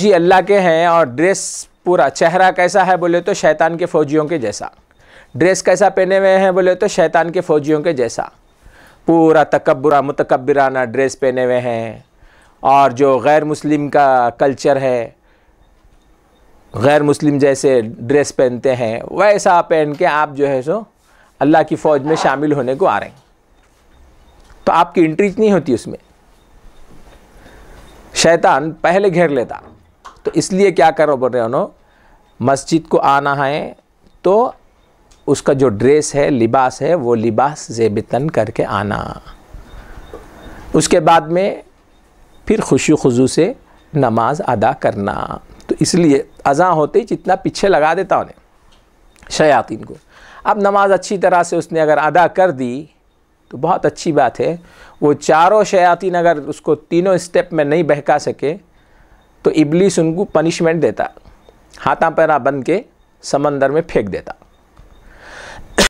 जी अल्लाह के हैं और ड्रेस पूरा चेहरा कैसा है बोले तो शैतान के फौजियों के जैसा ड्रेस कैसा पहने हुए हैं बोले तो शैतान के फौजियों के जैसा पूरा तकबरा मतकबराना ड्रेस पहने हुए हैं और जो गैर मुस्लिम का कल्चर है गैर मुस्लिम जैसे ड्रेस पहनते हैं वैसा पहन के आप जो है सो अल्लाह की फ़ौज में शामिल होने को आ रहे हैं तो आपकी इंट्रीच नहीं होती उसमें शैतान पहले घेर लेता तो इसलिए क्या करो बोल रहे हो मस्जिद को आना है तो उसका जो ड्रेस है लिबास है वो लिबास तन करके आना उसके बाद में फिर खुशी खुजू से नमाज अदा करना तो इसलिए अज़ा होते ही जितना पीछे लगा देता उन्हें शयातीन को अब नमाज अच्छी तरह से उसने अगर अदा कर दी तो बहुत अच्छी बात है वो चारों शयातीन अगर उसको तीनों स्टेप में नहीं बहका सके तो इबलीस उनको पनिशमेंट देता हाथा पैरा बन के समंदर में फेंक देता